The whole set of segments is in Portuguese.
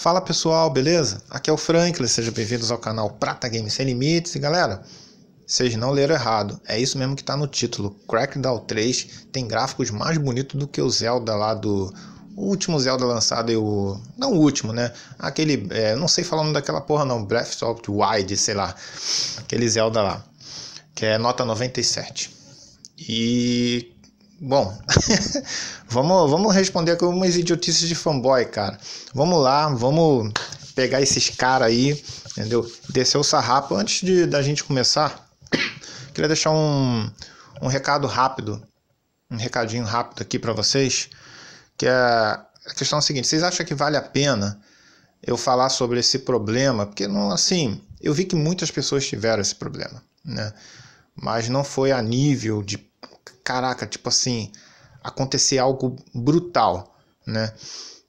Fala pessoal, beleza? Aqui é o Franklin, sejam bem-vindos ao canal Prata Games Sem Limites. E galera, vocês não leram errado, é isso mesmo que está no título. Crackdown 3 tem gráficos mais bonitos do que o Zelda lá do o último Zelda lançado, eu. Não o último, né? Aquele. É, não sei falar o nome daquela porra, não. Breath of the Wild, sei lá. Aquele Zelda lá. Que é nota 97. E. Bom, vamos, vamos responder com umas idiotices de fanboy, cara. Vamos lá, vamos pegar esses caras aí, entendeu? Descer o sarrapo. Antes de, da gente começar, queria deixar um, um recado rápido, um recadinho rápido aqui para vocês, que é a questão é a seguinte, vocês acham que vale a pena eu falar sobre esse problema? Porque, não assim, eu vi que muitas pessoas tiveram esse problema, né? Mas não foi a nível de caraca, tipo assim, acontecer algo brutal, né?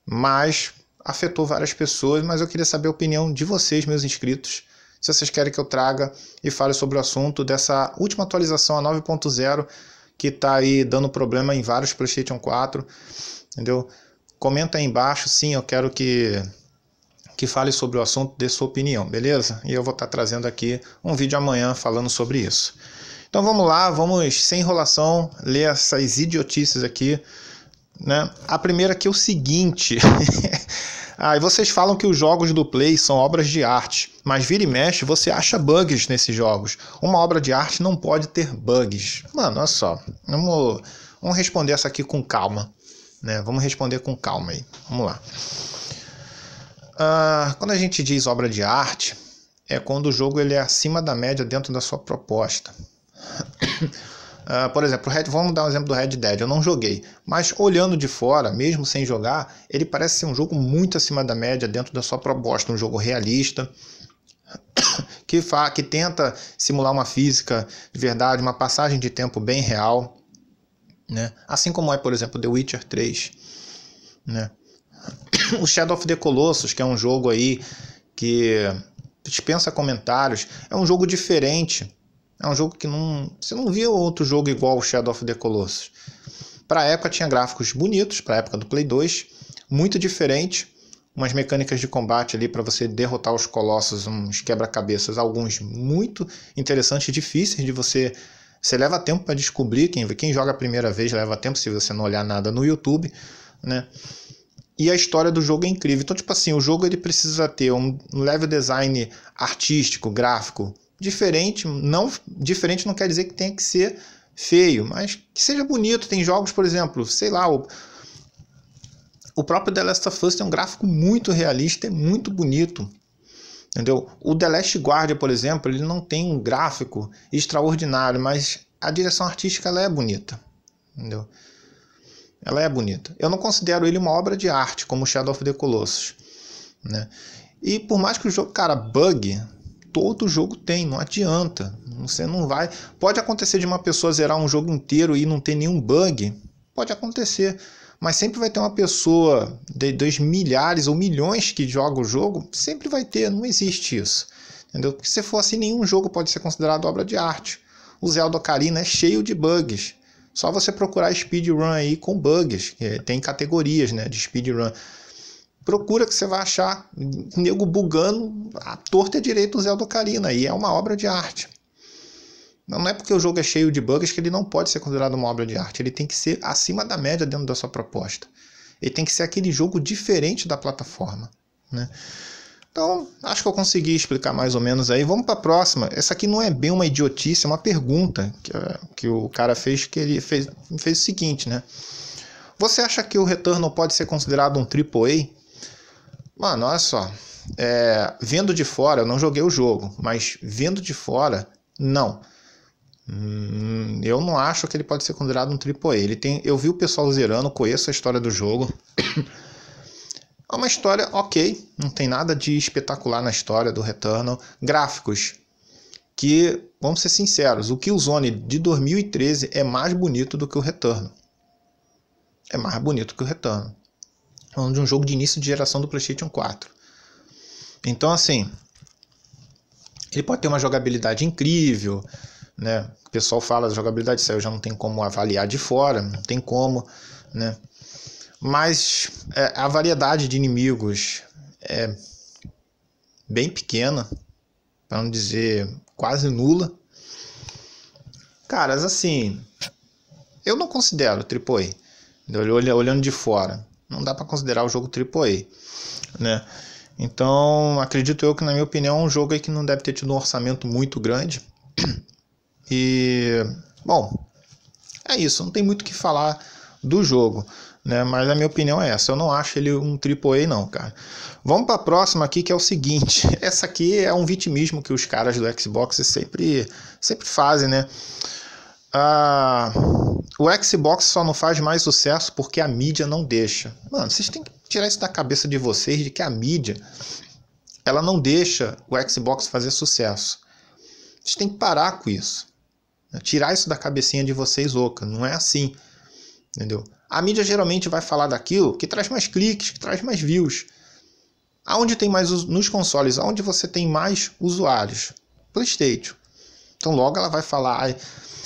Mas afetou várias pessoas, mas eu queria saber a opinião de vocês, meus inscritos, se vocês querem que eu traga e fale sobre o assunto dessa última atualização a 9.0 que está aí dando problema em vários PlayStation 4, entendeu? Comenta aí embaixo, sim, eu quero que que fale sobre o assunto, dê sua opinião, beleza? E eu vou estar tá trazendo aqui um vídeo amanhã falando sobre isso. Então vamos lá, vamos sem enrolação ler essas idiotices aqui. Né? A primeira que é o seguinte. Aí ah, vocês falam que os jogos do Play são obras de arte, mas vira e mexe você acha bugs nesses jogos. Uma obra de arte não pode ter bugs. Mano, olha só. Vamos, vamos responder essa aqui com calma. Né? Vamos responder com calma aí. Vamos lá. Ah, quando a gente diz obra de arte, é quando o jogo ele é acima da média dentro da sua proposta. Uh, por exemplo, Red, vamos dar um exemplo do Red Dead. Eu não joguei, mas olhando de fora, mesmo sem jogar, ele parece ser um jogo muito acima da média dentro da sua proposta, um jogo realista que, fa que tenta simular uma física de verdade, uma passagem de tempo bem real, né? Assim como é, por exemplo, The Witcher 3, né? O Shadow of the Colossus, que é um jogo aí que dispensa comentários, é um jogo diferente é um jogo que não. Você não via outro jogo igual o Shadow of the Colossus. Para a época tinha gráficos bonitos, para a época do Play 2, muito diferente, umas mecânicas de combate ali para você derrotar os colossos, uns quebra-cabeças, alguns muito interessantes, difíceis de você. Você leva tempo para descobrir, quem, quem joga a primeira vez leva tempo se você não olhar nada no YouTube, né? E a história do jogo é incrível. Então, tipo assim, o jogo ele precisa ter um level design artístico, gráfico, diferente, não diferente não quer dizer que tenha que ser feio, mas que seja bonito. Tem jogos, por exemplo, sei lá, o, o próprio The Last of Us tem um gráfico muito realista é muito bonito. Entendeu? O The Last Guardian, por exemplo, ele não tem um gráfico extraordinário, mas a direção artística ela é bonita. Entendeu? Ela é bonita. Eu não considero ele uma obra de arte, como Shadow of the Colossus. Né? E por mais que o jogo, cara, bug, todo jogo tem, não adianta. Você não vai. Pode acontecer de uma pessoa zerar um jogo inteiro e não ter nenhum bug. Pode acontecer. Mas sempre vai ter uma pessoa de dos milhares ou milhões que joga o jogo, sempre vai ter, não existe isso. Entendeu? Porque se for assim, nenhum jogo pode ser considerado obra de arte. O Zelda Ocarina é cheio de bugs. Só você procurar speedrun aí com bugs, tem categorias né, de speedrun procura que você vai achar nego bugando a torta e direito o Zelda Ocarina, e é uma obra de arte. Não é porque o jogo é cheio de bugs que ele não pode ser considerado uma obra de arte, ele tem que ser acima da média dentro da sua proposta. Ele tem que ser aquele jogo diferente da plataforma, né? Então, acho que eu consegui explicar mais ou menos aí. Vamos para a próxima. Essa aqui não é bem uma idiotice, é uma pergunta que, eh, que o cara fez, que ele fez, fez o seguinte, né? Você acha que o Returnal pode ser considerado um AAA? Mano, olha só. É, vendo de fora, eu não joguei o jogo, mas vendo de fora, não. Hum, eu não acho que ele pode ser considerado um AAA. Ele tem, eu vi o pessoal zerando, conheço a história do jogo. é uma história ok, não tem nada de espetacular na história do Retorno. Gráficos, que, vamos ser sinceros, o Killzone de 2013 é mais bonito do que o Retorno. É mais bonito que o Retorno. Falando de um jogo de início de geração do PlayStation 4. Então, assim, ele pode ter uma jogabilidade incrível, né? O pessoal fala jogabilidade eu já não tem como avaliar de fora, não tem como, né? Mas é, a variedade de inimigos é bem pequena, para não dizer quase nula. Caras, assim, eu não considero AAA, olhando de fora não dá para considerar o jogo AAA, né? Então, acredito eu que, na minha opinião, é um jogo aí que não deve ter tido um orçamento muito grande. E, bom, é isso. Não tem muito o que falar do jogo, né? Mas a minha opinião é essa. Eu não acho ele um AAA, não, cara. Vamos para a próxima aqui, que é o seguinte. Essa aqui é um vitimismo que os caras do Xbox sempre, sempre fazem, né? Ah o Xbox só não faz mais sucesso porque a mídia não deixa. Mano, vocês têm que tirar isso da cabeça de vocês de que a mídia ela não deixa o Xbox fazer sucesso. Vocês têm que parar com isso. Tirar isso da cabecinha de vocês, oca. Não é assim. Entendeu? A mídia geralmente vai falar daquilo que traz mais cliques, que traz mais views. Aonde tem mais nos consoles, aonde você tem mais usuários? PlayStation. Então logo ela vai falar,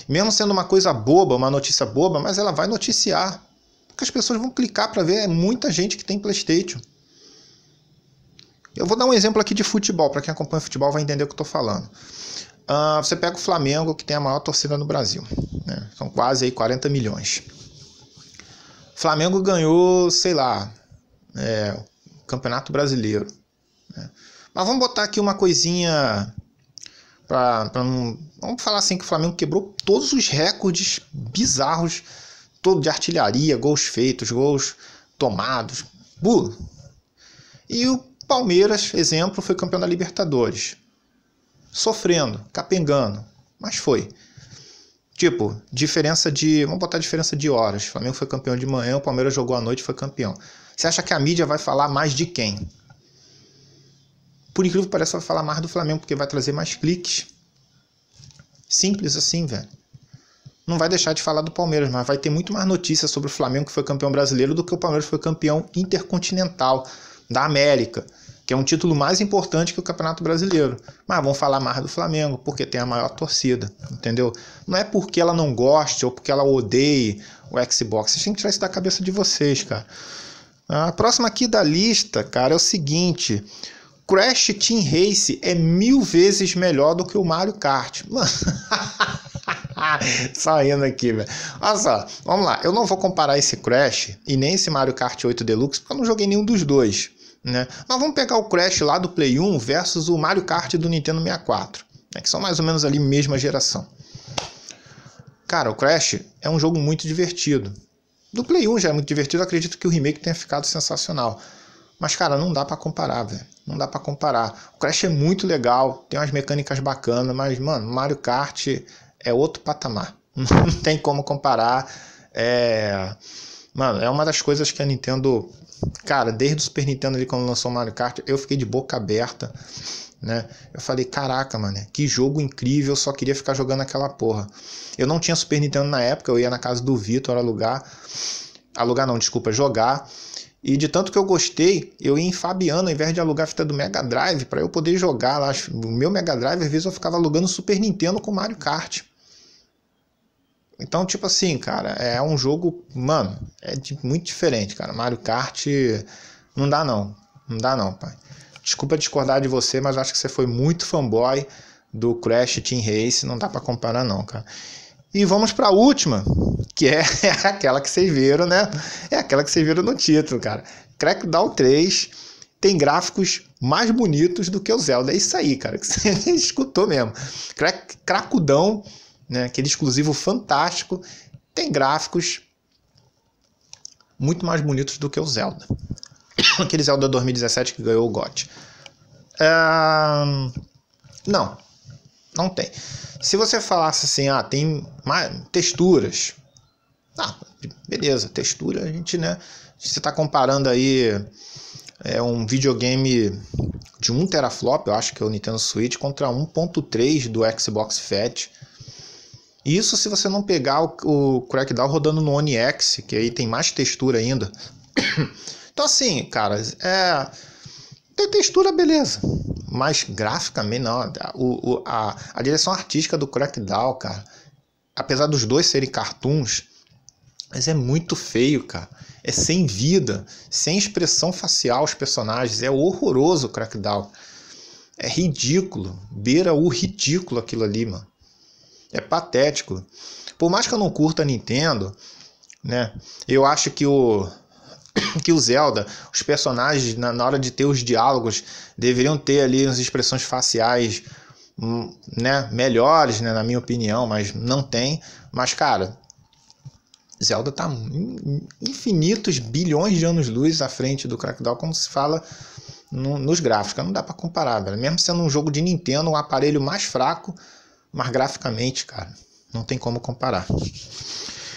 mesmo sendo uma coisa boba, uma notícia boba, mas ela vai noticiar. Porque as pessoas vão clicar para ver, é muita gente que tem PlayStation. Eu vou dar um exemplo aqui de futebol, para quem acompanha futebol vai entender o que eu estou falando. Ah, você pega o Flamengo, que tem a maior torcida no Brasil, né? são quase aí 40 milhões. O Flamengo ganhou, sei lá, é, o Campeonato Brasileiro. Né? Mas vamos botar aqui uma coisinha Pra, pra não, vamos falar assim que o Flamengo quebrou todos os recordes bizarros, todo de artilharia, gols feitos, gols tomados. burro. E o Palmeiras, exemplo, foi campeão da Libertadores. Sofrendo, capengando, mas foi. Tipo, diferença de. Vamos botar diferença de horas. O Flamengo foi campeão de manhã, o Palmeiras jogou à noite e foi campeão. Você acha que a mídia vai falar mais de quem? Por incrível que pareça, vai falar mais do Flamengo, porque vai trazer mais cliques. Simples assim, velho. Não vai deixar de falar do Palmeiras, mas vai ter muito mais notícias sobre o Flamengo que foi campeão brasileiro do que o Palmeiras foi campeão intercontinental da América, que é um título mais importante que o Campeonato Brasileiro. Mas vão falar mais do Flamengo, porque tem a maior torcida, entendeu? Não é porque ela não goste ou porque ela odeie o Xbox. Vocês têm que tirar isso da cabeça de vocês, cara. A próxima aqui da lista, cara, é o seguinte. Crash Team Race é mil vezes melhor do que o Mario Kart. Mano. Saindo aqui, velho. Olha só, vamos lá. Eu não vou comparar esse Crash e nem esse Mario Kart 8 Deluxe, porque eu não joguei nenhum dos dois. Né? Mas vamos pegar o Crash lá do Play 1 versus o Mario Kart do Nintendo 64, né? que são mais ou menos ali mesma geração. Cara, o Crash é um jogo muito divertido. Do Play 1 já é muito divertido, acredito que o remake tenha ficado sensacional. Mas, cara, não dá para comparar, velho. Não dá para comparar. O Crash é muito legal, tem umas mecânicas bacanas, mas, mano, Mario Kart é outro patamar. Não tem como comparar. É... Mano, é uma das coisas que a Nintendo. Cara, desde o Super Nintendo ali, quando lançou o Mario Kart, eu fiquei de boca aberta, né? Eu falei, caraca, mano, que jogo incrível, eu só queria ficar jogando aquela porra. Eu não tinha Super Nintendo na época, eu ia na casa do Vitor alugar. Alugar não, desculpa, jogar. E de tanto que eu gostei, eu ia em Fabiano, ao invés de alugar a fita do Mega Drive, para eu poder jogar lá. O meu Mega Drive, às vezes, eu ficava alugando Super Nintendo com Mario Kart. Então, tipo assim, cara, é um jogo, mano, é muito diferente, cara. Mario Kart não dá não. Não dá não, pai. Desculpa discordar de você, mas acho que você foi muito fanboy do Crash Team Race, não dá para comparar não, cara. E vamos para a última, que é, é, aquela que vocês viram, né? É aquela que vocês viram no título, cara. Crackdown 3 tem gráficos mais bonitos do que o Zelda. É isso aí, cara, que você escutou mesmo. Crack, cracudão, né? aquele exclusivo fantástico, tem gráficos muito mais bonitos do que o Zelda. Aquele Zelda 2017 que ganhou o GOT. não, não tem. Se você falasse assim, ah, tem texturas. Ah, beleza, textura, a gente, né? Você está comparando aí é um videogame de 1 teraflop, eu acho que é o Nintendo Switch, contra 1.3 do Xbox Fat. Isso se você não pegar o, o Crackdown rodando no One X, que aí tem mais textura ainda. Então assim, cara, é tem textura, beleza. Mas graficamente, não. O, o, a, a direção artística do Crackdown, cara, apesar dos dois serem cartoons, mas é muito feio, cara. É sem vida, sem expressão facial os personagens. É horroroso o Crackdown. É ridículo. Beira o ridículo aquilo ali, mano. É patético. Por mais que eu não curta a Nintendo, né? Eu acho que o que o Zelda, os personagens, na, na hora de ter os diálogos, deveriam ter ali as expressões faciais hum, né, melhores, né, na minha opinião, mas não tem. Mas, cara, Zelda tá infinitos bilhões de anos-luz à frente do Crackdown quando se fala no, nos gráficos. Não dá para comparar, velho. Mesmo sendo um jogo de Nintendo, um aparelho mais fraco, mas graficamente, cara, não tem como comparar.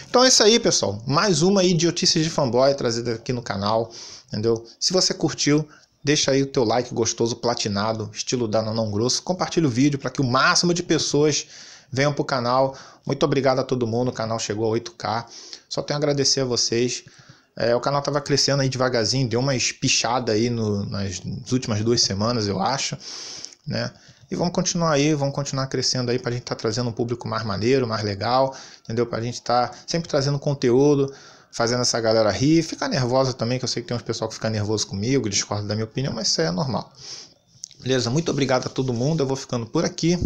Então é isso aí, pessoal. Mais uma idiotice de fanboy trazida aqui no canal, entendeu? Se você curtiu, deixa aí o teu like gostoso platinado, estilo da Nanão Grosso. Compartilha o vídeo para que o máximo de pessoas venham para o canal. Muito obrigado a todo mundo, o canal chegou a 8K. Só tenho a agradecer a vocês. É, o canal estava crescendo aí devagarzinho, deu uma espichada aí no, nas últimas duas semanas, eu acho né? E vamos continuar aí, vamos continuar crescendo aí para a gente estar tá trazendo um público mais maneiro, mais legal, entendeu? Para a gente estar tá sempre trazendo conteúdo, fazendo essa galera rir, ficar nervosa também, que eu sei que tem uns pessoal que fica nervoso comigo, discorda da minha opinião, mas isso é normal. Beleza? Muito obrigado a todo mundo, eu vou ficando por aqui.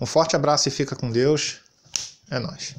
Um forte abraço e fica com Deus. É nós.